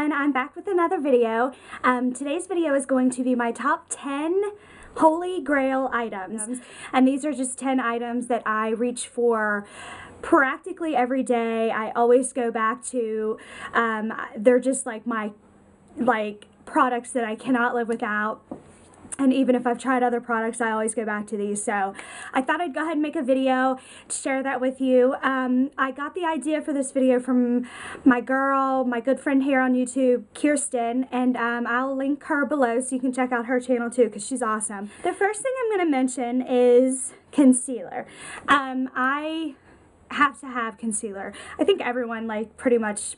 everyone. I'm back with another video. Um, today's video is going to be my top 10 holy grail items. And these are just 10 items that I reach for practically every day. I always go back to, um, they're just like my, like, products that I cannot live without and even if I've tried other products, I always go back to these. So I thought I'd go ahead and make a video, to share that with you. Um, I got the idea for this video from my girl, my good friend here on YouTube, Kirsten, and um, I'll link her below so you can check out her channel too because she's awesome. The first thing I'm going to mention is concealer. Um, I have to have concealer. I think everyone like pretty much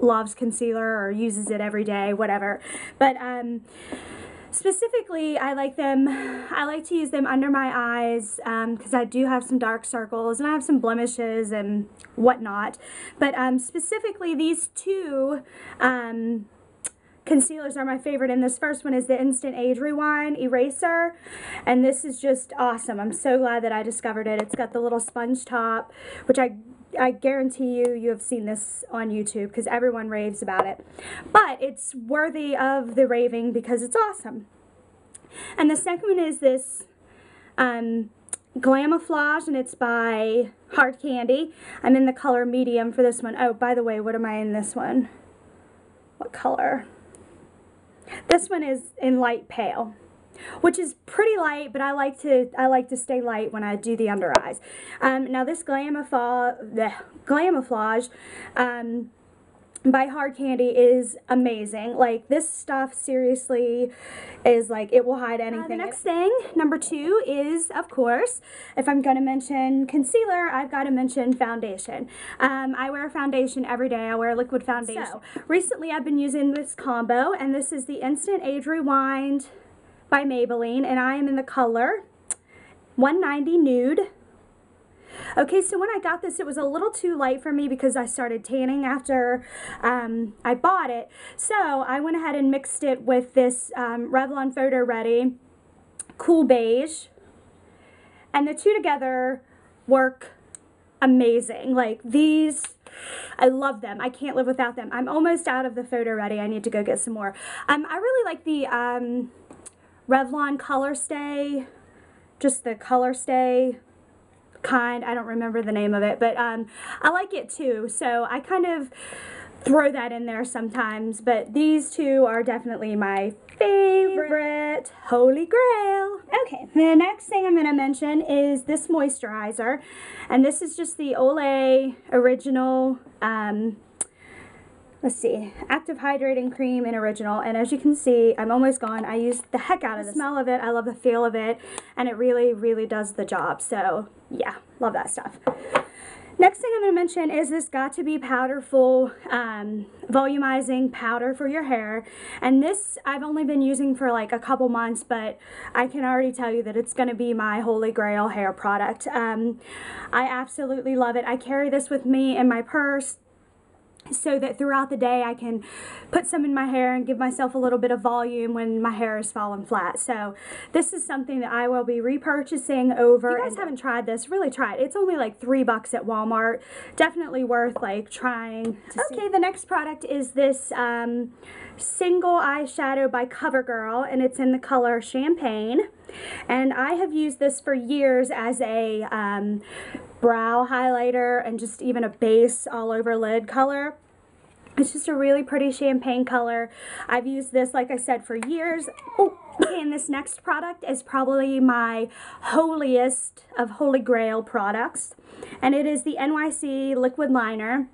loves concealer or uses it every day, whatever. But um, Specifically, I like them, I like to use them under my eyes because um, I do have some dark circles and I have some blemishes and whatnot. But um, specifically, these two um, concealers are my favorite. And this first one is the Instant Age Rewind Eraser. And this is just awesome. I'm so glad that I discovered it. It's got the little sponge top, which I I guarantee you, you have seen this on YouTube because everyone raves about it. But it's worthy of the raving because it's awesome. And the second one is this um, Glamouflage, and it's by Hard Candy. I'm in the color medium for this one. Oh, by the way, what am I in this one? What color? This one is in light pale which is pretty light, but I like to I like to stay light when I do the under eyes. Um, now this Glamouflage, the Glamouflage um, by Hard Candy is amazing. Like this stuff seriously is like it will hide anything. Uh, the next thing, number two, is of course, if I'm gonna mention concealer, I've got to mention foundation. Um, I wear foundation every day. I wear liquid foundation. So recently, I've been using this combo, and this is the Instant Age Rewind by Maybelline, and I am in the color 190 Nude. Okay, so when I got this, it was a little too light for me because I started tanning after um, I bought it. So I went ahead and mixed it with this um, Revlon Photo Ready Cool Beige. And the two together work amazing. Like these, I love them. I can't live without them. I'm almost out of the Photo Ready. I need to go get some more. Um, I really like the... Um, Revlon Color Stay, just the Color Stay kind. I don't remember the name of it, but um, I like it too. So I kind of throw that in there sometimes, but these two are definitely my favorite holy grail. Okay, the next thing I'm going to mention is this moisturizer, and this is just the Olay Original um, let's see, active hydrating cream and original. And as you can see, I'm almost gone. I used the heck out of the smell of it. I love the feel of it. And it really, really does the job. So yeah, love that stuff. Next thing I'm going to mention is this Got To Be Powderful um, Volumizing Powder for your hair. And this I've only been using for like a couple months, but I can already tell you that it's going to be my holy grail hair product. Um, I absolutely love it. I carry this with me in my purse so that throughout the day I can put some in my hair and give myself a little bit of volume when my hair is falling flat. So this is something that I will be repurchasing over. If you guys haven't tried this, really try it. It's only like three bucks at Walmart. Definitely worth like trying. Okay, see. the next product is this um, single eyeshadow by CoverGirl and it's in the color Champagne. And I have used this for years as a um, brow highlighter and just even a base all over lid color. It's just a really pretty champagne color. I've used this, like I said, for years. Oh, and this next product is probably my holiest of holy grail products. And it is the NYC Liquid Liner.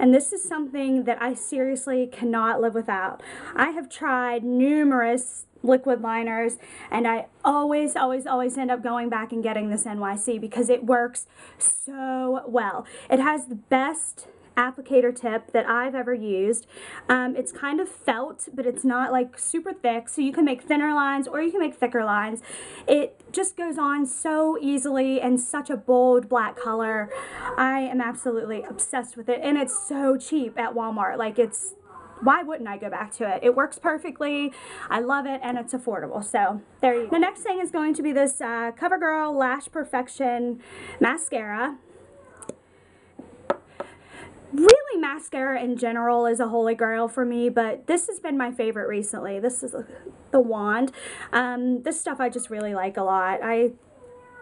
And this is something that I seriously cannot live without. I have tried numerous liquid liners and I always always always end up going back and getting this NYC because it works so well. It has the best applicator tip that I've ever used. Um, it's kind of felt but it's not like super thick so you can make thinner lines or you can make thicker lines. It just goes on so easily and such a bold black color. I am absolutely obsessed with it and it's so cheap at Walmart like it's why wouldn't I go back to it? It works perfectly. I love it and it's affordable. So there you go. The next thing is going to be this uh, CoverGirl Lash Perfection Mascara. Really, mascara in general is a holy grail for me, but this has been my favorite recently. This is the wand. Um, this stuff I just really like a lot. I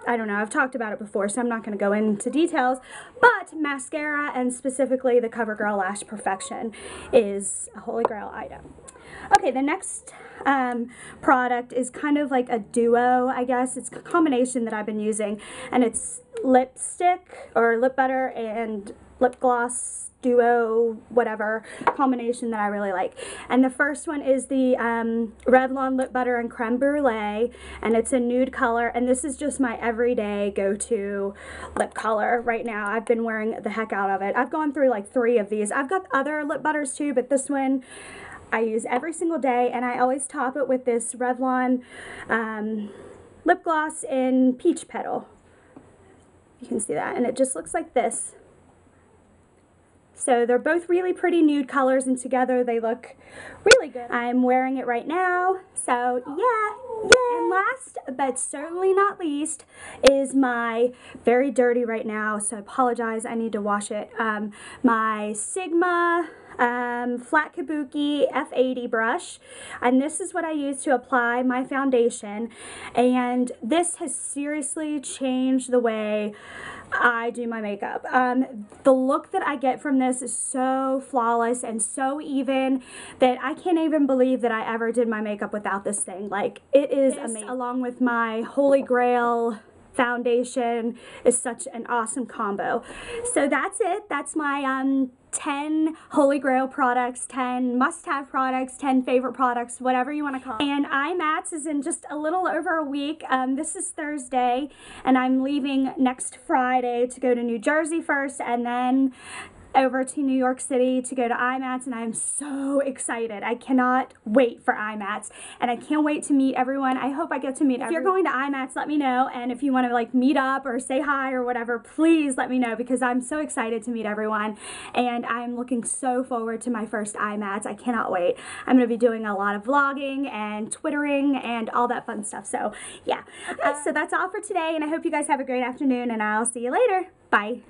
I don't know, I've talked about it before, so I'm not going to go into details, but mascara and specifically the CoverGirl Lash Perfection is a holy grail item. Okay, the next um, product is kind of like a duo, I guess. It's a combination that I've been using, and it's lipstick or lip butter and lip gloss duo whatever combination that I really like and the first one is the um, Revlon lip butter and creme brulee and it's a nude color and this is just my everyday go-to lip color right now I've been wearing the heck out of it I've gone through like three of these I've got other lip butters too but this one I use every single day and I always top it with this Revlon um, lip gloss in peach petal you can see that and it just looks like this so they're both really pretty nude colors and together they look really good. I'm wearing it right now. So yeah, yeah. And last but certainly not least is my very dirty right now. So I apologize. I need to wash it. Um, my Sigma um, Flat Kabuki F80 brush. And this is what I use to apply my foundation. And this has seriously changed the way I do my makeup. Um, the look that I get from this is so flawless and so even that I can't even believe that I ever did my makeup without this thing. Like, it is this, amazing. Along with my Holy Grail foundation is such an awesome combo. So that's it. That's my um, 10 holy grail products, 10 must-have products, 10 favorite products, whatever you want to call it. And IMATS is in just a little over a week. Um, this is Thursday, and I'm leaving next Friday to go to New Jersey first, and then over to New York City to go to IMATS, and I'm so excited. I cannot wait for IMATS, and I can't wait to meet everyone. I hope I get to meet If you're going to IMATS, let me know, and if you want to like meet up or say hi or whatever, please let me know because I'm so excited to meet everyone, and I'm looking so forward to my first IMATS. I cannot wait. I'm going to be doing a lot of vlogging and Twittering and all that fun stuff, so yeah. Uh, so that's all for today, and I hope you guys have a great afternoon, and I'll see you later. Bye.